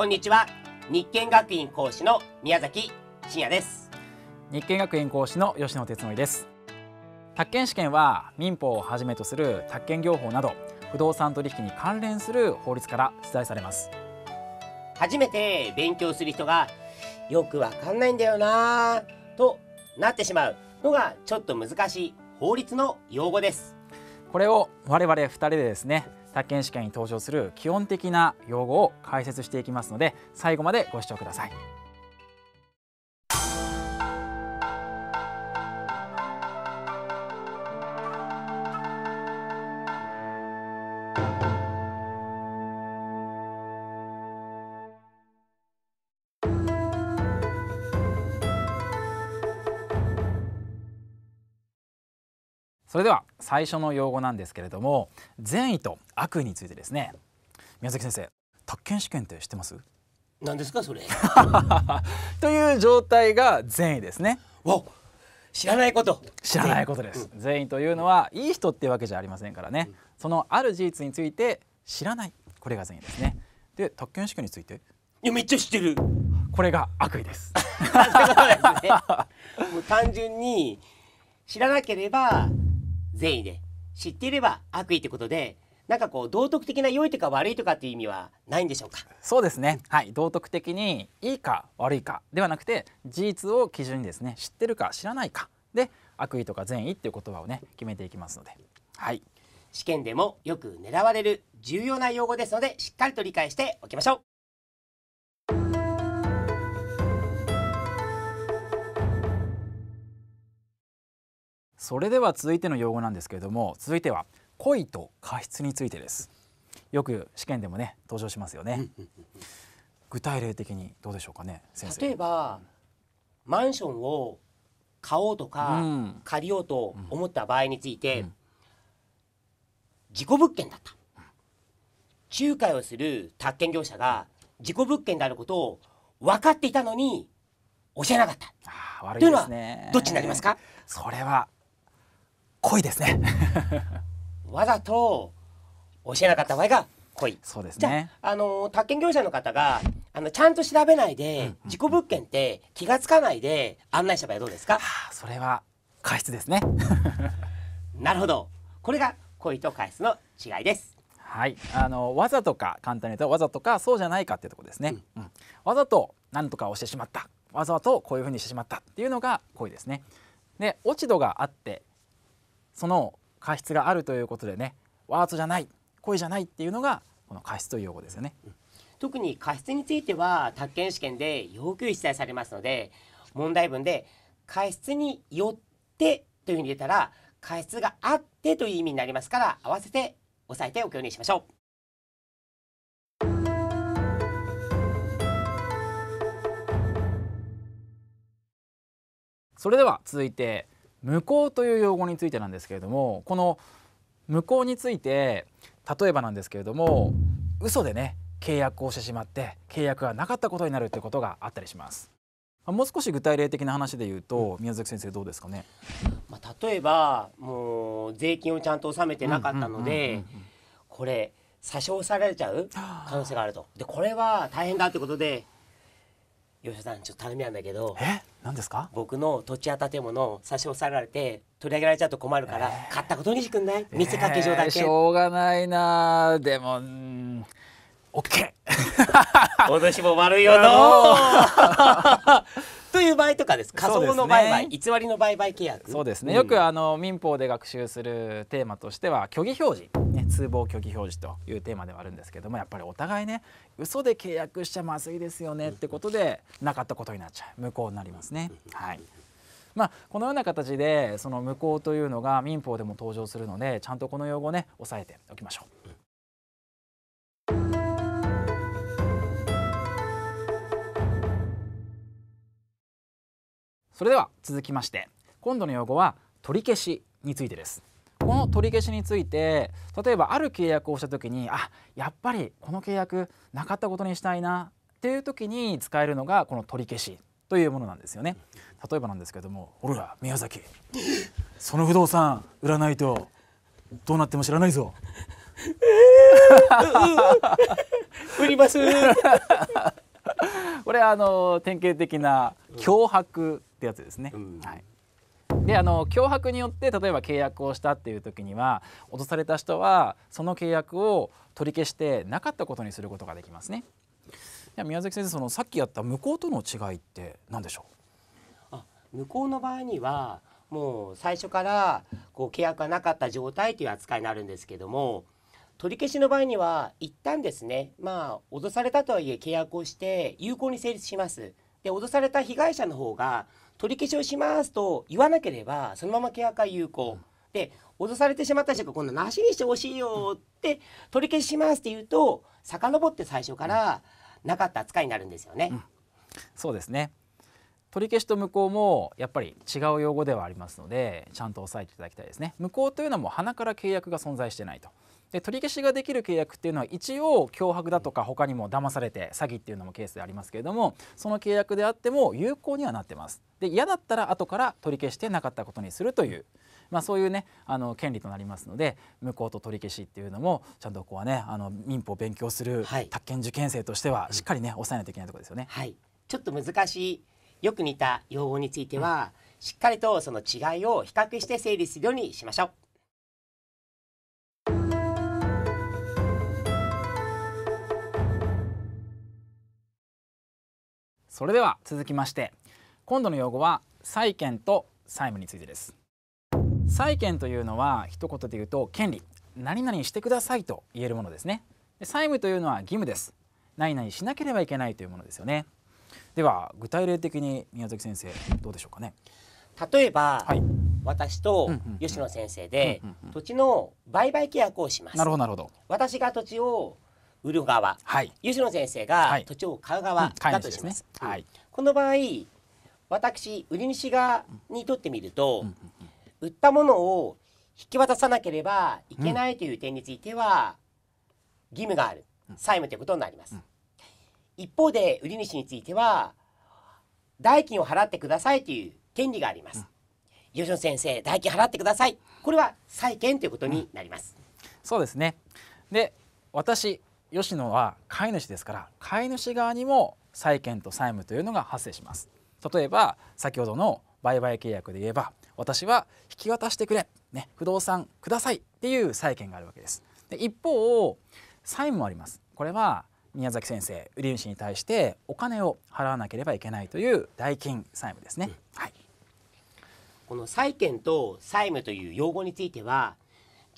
こんにちは日建学院講師の宮崎真也です日建学院講師の吉野哲則です宅建試験は民法をはじめとする宅建業法など不動産取引に関連する法律から出題されます初めて勉強する人がよくわかんないんだよなとなってしまうのがちょっと難しい法律の用語ですこれを我々2人でですね宅建試験に登場する基本的な用語を解説していきますので最後までご視聴ください。それでは最初の用語なんですけれども善意と悪意についてですね宮崎先生宅建試験って知ってます何ですかそれ という状態が善意ですね知らないこと知らないことです、善意というのはいい人っていうわけじゃありませんからね、うん、そのある事実について知らないこれが善意ですねで宅建試験についていやめっちゃ知ってるこれが悪意 ですね、もう単純に知らなければ善意で知っていれば悪意ってことでなんかこう道徳的な良いとか悪いとかっていう意味はないんでしょうかそうですねはい道徳的にいいか悪いかではなくて事実を基準にですね知ってるか知らないかで悪意とか善意っていう言葉をね決めていきますのではい試験でもよく狙われる重要な用語ですのでしっかりと理解しておきましょうそれでは続いての用語なんですけれども続いては恋と過失についてですよく試験でもね登場しますよね具体例的にどうでしょうかね例えばマンションを買おうとか、うん、借りようと思った場合について、うん、事故物件だった、仲介をする宅建業者が事故物件であることを分かっていたのに教えなかった。あ悪いですね。どっちになりますか？それは濃いですね わざと教えなかった場合が濃いそうですねあの宅建業者の方があのちゃんと調べないで、事故物件って気がつかないで案内した場合どうですか、はあ、それは過失ですね なるほどこれが故意と過失の違いですはい、あのわざとか簡単に言うとわざとかそうじゃないかっていうとこですね、うん、うん、わざと何とかをしてしまったわざとこういうふうにしてしまったっていうのが故意ですねで落ち度があってその過失があるということでねワーツじゃない声じゃないっていうのがこの過失という用語ですよね。特に過失については宅建試験で要求記載されますので問題文で過失によってというふうに出たら過失があってという意味になりますから合わせて押さえておくようにしましょう。それでは続いて無効という用語についてなんですけれどもこの無効について例えばなんですけれども嘘でね契約をしてしまって契約がなかったことになるということがあったりします。もう少し具体例的な話で言うと、宮崎先生どうですかね。まあ、例えばもう税金をちゃんと納めてなかったので、これ差し押されちゃう可能性があると。でこれは大変だってことで、吉田さんちょっと頼みなんだけど。え何ですか僕の土地や建物を差し押さえられて取り上げられちゃうと困るから、えー、買ったことにしてくんない見せかけ上だけ、えー、しょうがないなでもんオッケー私 も悪いよのという場合とかです仮想の売買、ね、偽りの売買契約そうですね、うん、よくあの民法で学習するテーマとしては虚偽表示、ね、通報虚偽表示というテーマではあるんですけどもやっぱりお互いね嘘で契約しちゃまずいですよねってことでなかったことになっちゃう無効になりますね。はいまあ、このような形でその無効というのが民法でも登場するのでちゃんとこの用語ね押さえておきましょう。それでは続きまして今度の用語は取り消しについてですこの取り消しについて例えばある契約をした時にあやっぱりこの契約なかったことにしたいなっていう時に使えるのがこの取り消しというものなんですよね例えばなんですけども「ほら宮崎その不動産売らないとどうなっても知らないぞ」え ー、売りますれあの典型的な脅迫ってやつですね。はい、であの脅迫によって例えば契約をしたっていう時には脅された人はその契約を取り消してなかったことにすることができますね。じ宮崎先生そのさっきやった無効との違いって何でしょうあ無効の場合にはもう最初からこう契約がなかった状態という扱いになるんですけども取り消しの場合には一旦ですねまあ脅されたとはいえ契約をして有効に成立しますで脅された被害者の方が取り消しをしますと言わなければそのまま契約は有効、うん、で脅されてしまった人が今度なしにしてほしいよって取り消ししますって言うと遡って最初からなかった扱いになるんですよね、うん、そうですね取り消しと無効もやっぱり違う用語ではありますのでちゃんと押さえていただきたいですね無効というのも鼻から契約が存在してないとで取り消しができる契約っていうのは一応脅迫だとか他にも騙されて詐欺っていうのもケースでありますけれどもその契約であっても有効にはなってます。で嫌だったら後から取り消してなかったことにするという、まあ、そういうねあの権利となりますので無効と取り消しっていうのもちゃんとここはねあの民法を勉強する宅建受験生としてはしっかりね、抑えないといけないところですよね。はい、ちょっと難しいよく似た用語については、うん、しっかりとその違いを比較して整理するようにしましょう。それでは続きまして今度の用語は債権と債務についてです債権というのは一言で言うと権利何々してくださいと言えるものですね債務というのは義務です何々しなければいけないというものですよねでは具体例的に宮崎先生どうでしょうかね例えば、はい、私と吉野先生で土地の売買契約をしますなるほどなるほど私が土地を売る側、はい、吉野先生が土地を買う側だとします。はい、ねこの場合私売り主側にとってみると、売ったものを引き渡さなければいけないという点については、義務がある債務ということになります。一方で売り主については代金を払ってくださいという権利があります。吉野先生代金払ってくださいこれは債権ということになります、うん、そうですねで私吉野は飼い主ですから飼い主側にも債権と債務というのが発生します例えば先ほどの売買契約で言えば私は引き渡してくれ、ね、不動産くださいっていう債権があるわけですで一方債務もありますこれは宮崎先生売り主に対してお金を払わなければいけないという代金債務ですね、うん、はい、この債権と債務という用語については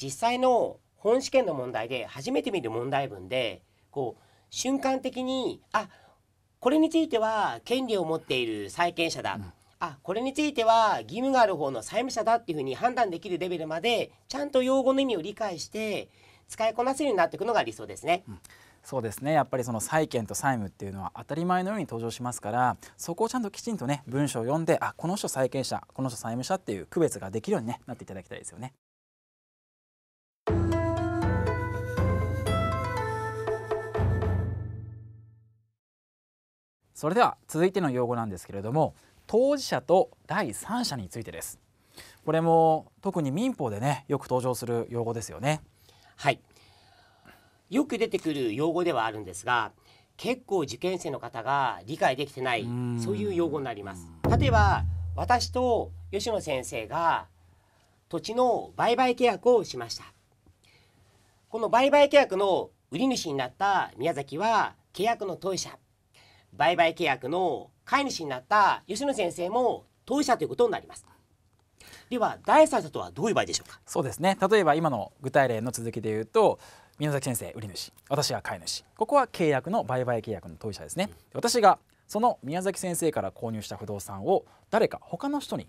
実際の本試験の問題で初めて見る問題文でこう瞬間的にあこれについては権利を持っている債権者だ、うん、あこれについては義務がある方の債務者だっていうふうに判断できるレベルまでちゃんと用語の意味を理解して使いこなせるようになっていくのが理想ですね。うんそうですねやっぱりその債権と債務っていうのは当たり前のように登場しますからそこをちゃんときちんとね文章を読んであこの人債権者この人債務者っていう区別ができるように、ね、なっていただきたいですよね。それでは続いての用語なんですけれども当事者と第三者についてですこれも特に民法でねよく登場する用語ですよねはいよく出てくる用語ではあるんですが結構受験生の方が理解できてないそういう用語になります例えば私と吉野先生が土地の売買契約をしましたこの売買契約の売り主になった宮崎は契約の当事者売買契約の飼い主になった吉野先生も当事者ということになります。では第三者とはどういう場合でしょうかそうですね例えば今の具体例の続きで言うと宮崎先生売り主私は買い主ここは契約の売買契約の当事者ですね、うん、私がその宮崎先生から購入した不動産を誰か他の人に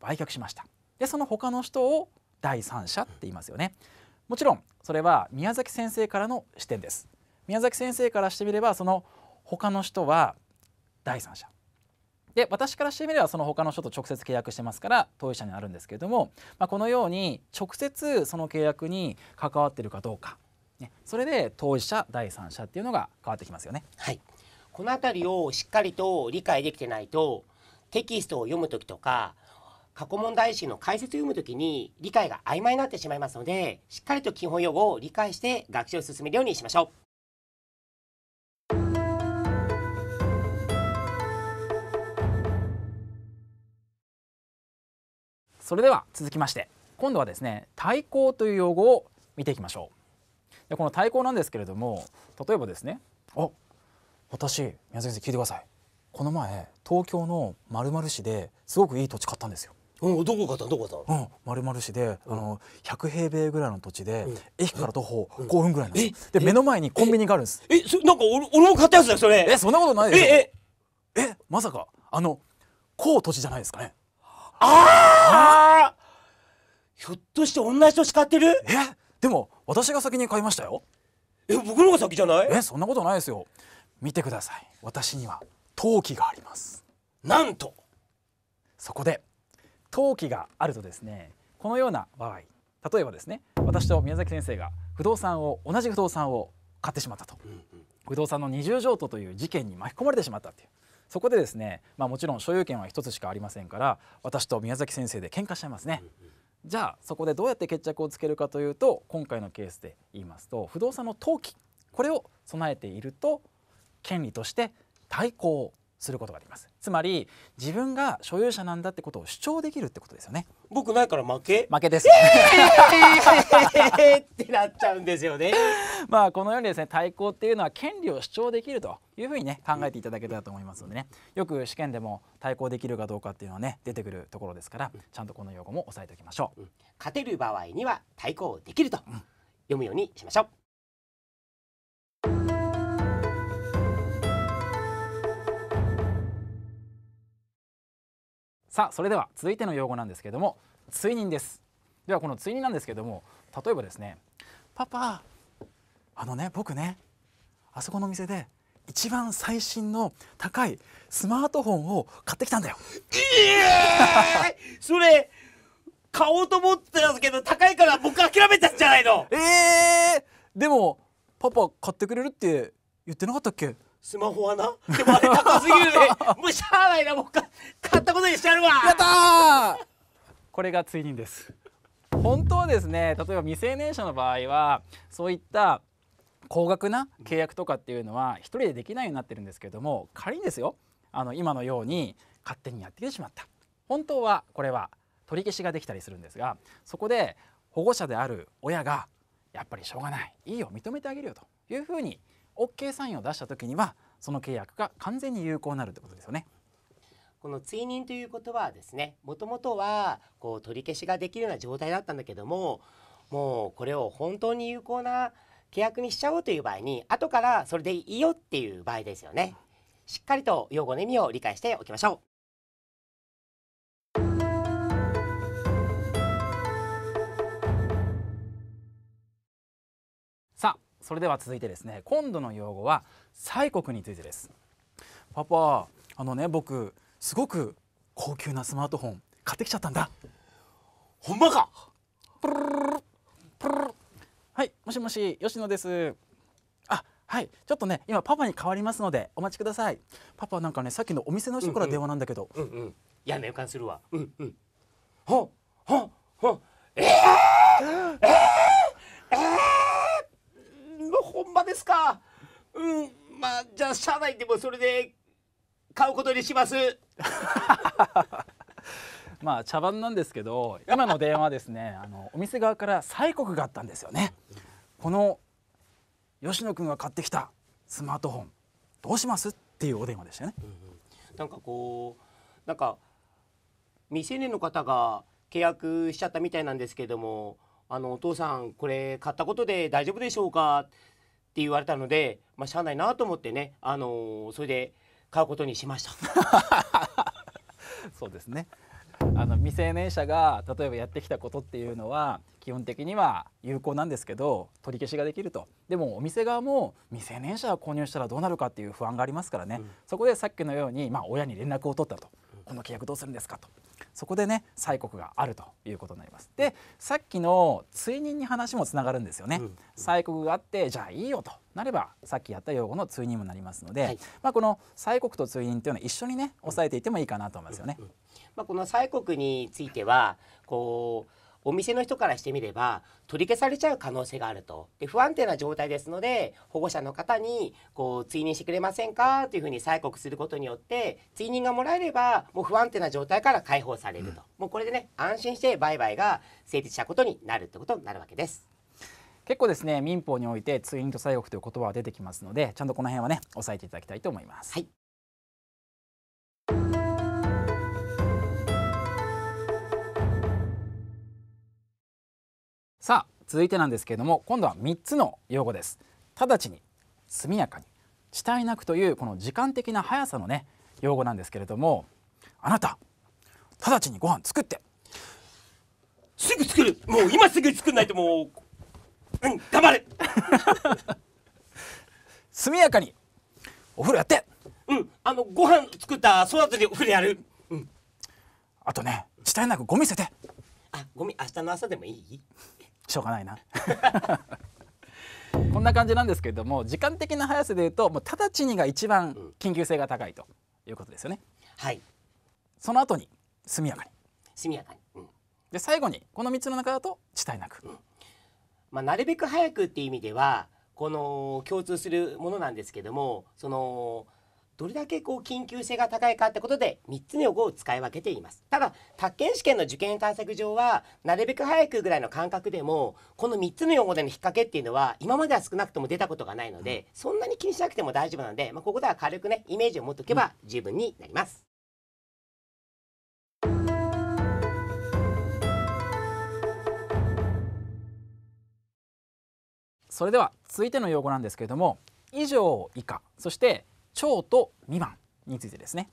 売却しましたでその他の人を第三者って言いますよねもちろんそれは宮崎先生からの視点です宮崎先生からしてみればその他の人は第三者で私からしてみればその他の人と直接契約してますから当事者になるんですけれども、まあ、このように直接その契約に関わってるかどうか、ね、それで当事者第三者っていうのが変わってきますよね。はい、この辺りをしっかりと理解できてないとテキストを読む時とか過去問題集の解説を読む時に理解が曖昧になってしまいますのでしっかりと基本用語を理解して学習を進めるようにしましょう。それでは続きまして今度はですね対抗という用語を見ていきましょうでこの対抗なんですけれども例えばですねあ私宮崎先生聞いてくださいこの前東京の丸々市ですごくいい土地買ったんですようん、どこ買ったどこ買ったうん、丸々市で、あの100平米ぐらいの土地で、駅から徒歩5分ぐらいなんですで目の前にコンビニがあるんですえそなんか俺俺も買ったやつだそれえそんなことないですえええまさかあの高土地じゃないですかねああひょっとして同じ年買ってるえでも私が先に買いましたよえ僕のが先じゃないえそんなことないですよ見てください私には陶器がありますなんとそこで陶器があるとですねこのような場合例えばですね私と宮崎先生が不動産を同じ不動産を買ってしまったと、うんうん、不動産の二重譲渡という事件に巻き込まれてしまったっていうそこでですね、まあ、もちろん所有権は1つしかありませんから私と宮崎先生で喧嘩しちゃいますね。じゃあそこでどうやって決着をつけるかというと今回のケースで言いますと不動産の登記これを備えていると権利として対抗することができますつまり自分が所有者なんだってことを主張できるってことですよね僕ないから負け負けです、えー、ってなっちゃうんですよね まあこのようにですね対抗っていうのは権利を主張できるというふうにね考えていただけたらと思いますのでねよく試験でも対抗できるかどうかっていうのはね出てくるところですからちゃんとこの用語も押さえておきましょう、勝てる場合には対抗できると、読むようにしましょうさあそれでは続いての用語なんですけども追認ですではこの追認なんですけども例えばですね「パパあのね僕ねあそこの店で一番最新の高いスマートフォンを買ってきたんだよ」えー、それ買おうと思ってたんですけど高いから僕諦めたんじゃないのえー、でもパパ買ってくれるって言ってなかったっけスマホはなでもあれ高すぎるね もうしゃあないなもう買ったことにしてやるわやったこれが追認です本当はですね例えば未成年者の場合はそういった高額な契約とかっていうのは一人でできないようになってるんですけれども仮にですよあの今のように勝手にやってきてしまった本当はこれは取り消しができたりするんですがそこで保護者である親がやっぱりしょうがないいいよ認めてあげるよというふうに OK サインを出した時にはその契約が完全に有効になるってことですよね。この追認ということはですねもともとはこう取り消しができるような状態だったんだけどももうこれを本当に有効な契約にしちゃおうという場合に後からそれでいいよっていう場合ですよね。しっかりと用語の意味を理解しておきましょう。それでは続いてですね今度の用語は西国についてですパパあのね僕すごく高級なスマートフォン買ってきちゃったんだほんまかはいもしもし吉野ですあはいちょっとね今パパに変わりますのでお待ちくださいパパなんかねさっきのお店の人から電話なんだけど、うんうんうんうん、嫌な予感するわうんうんほほほえー、えーですかうんまあじゃあ社内でもそれで買うことにします まあ茶番なんですけど今の電話ですねあのお店側から催告があったんですよねこの吉野君が買ってきたスマートフォンどうしますっていうお電話でしたね、うんうん、なんかこうなんか未成年の方が契約しちゃったみたいなんですけどもあのお父さんこれ買ったことで大丈夫でしょうかって言われたので、まあ、しゃあないなと思ってね、あのー、それで買うことにしました そうですねあの未成年者が例えばやってきたことっていうのは基本的には有効なんですけど取り消しができるとでもお店側も未成年者が購入したらどうなるかっていう不安がありますからね、うん、そこでさっきのように、まあ、親に連絡を取ったと、うん、この契約どうするんですかとそこでね催告があるということになります。でさっきの追認に話もつながるんですよね。催告があってじゃあいいよとなればさっきやった用語の追認もなりますので、はい、まあ、この催告と追認というのは一緒にね押さえていてもいいかなと思いますよね。まあ、この催告についてはこうお店の人からしてみれば取り消されちゃう可能性があるとで不安定な状態ですので保護者の方にこう追認してくれませんかというふうに催告することによって追認がもらえればもう不安定な状態から解放されると、うん、もうこれでね安心して売買が成立したことになるということになるわけです。結構ですね民法において追認と催告という言葉は出てきますのでちゃんとこの辺はね押さえていただきたいと思います。はいさあ続いてなんですけれども今度は3つの用語です直ちに速やかに遅滞なくというこの時間的な速さのね用語なんですけれどもあなた直ちにご飯作ってすぐ作るもう今すぐ作んないともううん頑張れ 速やかにお風呂やってうんあのご飯作ったその後にお風呂やるうんあとね遅滞なくゴミ捨ててあゴミ明日の朝でもいいしょうがないな こんな感じなんですけれども時間的な速さでいうともう直ちにが一番緊急性が高いということですよね。はいその後に速やかに速やかに、うん、で最後にこの3つの中だと遅滞なく、うん、まあ、なるべく早くっていう意味ではこの共通するものなんですけれどもそのどれだけこう緊急性が高いかってことで3つの用語を使い分けていますただ宅建試験の受験対策上はなるべく早くぐらいの感覚でもこの3つの用語での引っ掛けっていうのは今までは少なくとも出たことがないので、うん、そんなに気にしなくても大丈夫なので、まあ、ここでは軽くねイメージを持っておけば十分になります。それでは続いての用語なんですけれども以上以下そして超と未満についてですね。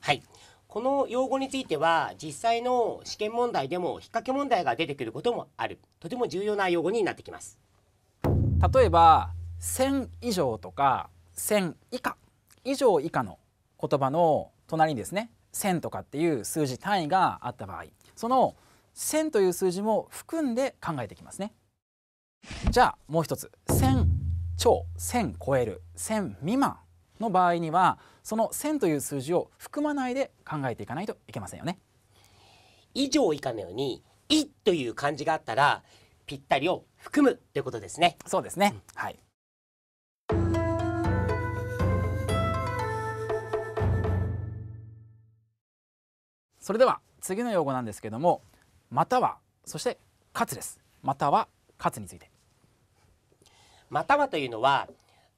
はいこの用語については実際の試験問題でも引っ掛け問題が出てくることもあるとても重要な用語になってきます例えば1000以上とか1000以下以上以下の言葉の隣にですね1000とかっていう数字単位があった場合その1000という数字も含んで考えていきますねじゃあもう一つ1000超1000超える1000未満の場合にはその1000という数字を含まないで考えていかないといけませんよね。以上以下のように「い」という漢字があったらぴったりを含むということですね。そうですね、うん、はいそれでは次の用語なんですけれどもまたはそしてかつですまたはかつについてまたはというのは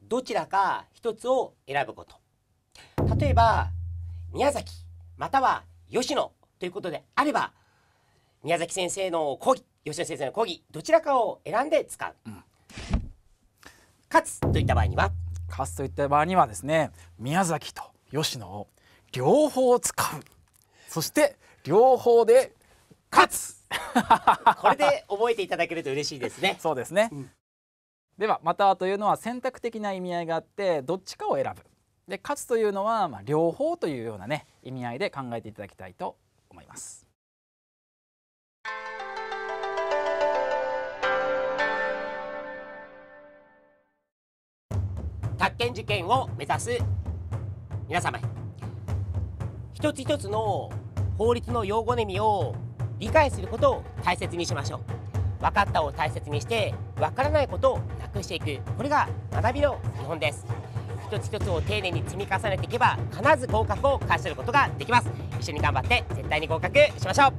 どちらか一つを選ぶこと例えば宮崎または吉野ということであれば宮崎先生の講義吉野先生の講義どちらかを選んで使う、うん、勝つといった場合には勝つといった場合にはですね宮崎と吉野を両方使うそして両方で勝つ これで覚えていただけると嬉しいですねそうですね、うんではまたというのは選択的な意味合いがあってどっちかを選ぶで勝つというのは、まあ、両方というようなね意味合いで考えていただきたいと思います。宅建受験を目指す皆様一つ一つの法律の用語ネミを理解することを大切にしましょう。分かったを大切にして分からないことをなくしていくこれが学びの基本です一つ一つを丁寧に積み重ねていけば必ず合格を勝ち取ることができます一緒に頑張って絶対に合格しましょう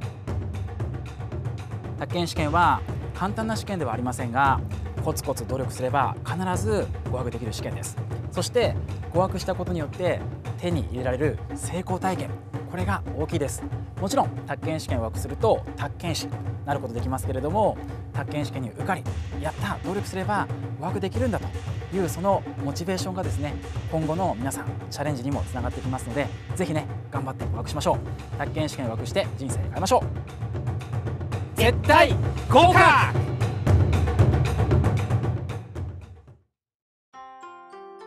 宅建試験は簡単な試験ではありませんがコツコツ努力すれば必ず合格できる試験ですそして合格したことによって手に入れられる成功体験これが大きいですもちろん宅建試験を枠すると宅建士になることできますけれども宅建試験に受かりやった努力すれば枠できるんだというそのモチベーションがですね今後の皆さんチャレンジにもつながってきますのでぜひね頑張って枠しましょう宅建試験枠して人生変えましょう絶対合格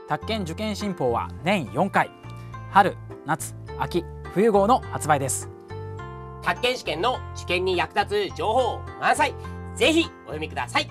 宅建受験新報は年4回春夏秋冬号の発売です宅建試験の受験に役立つ情報満載ぜひお読みください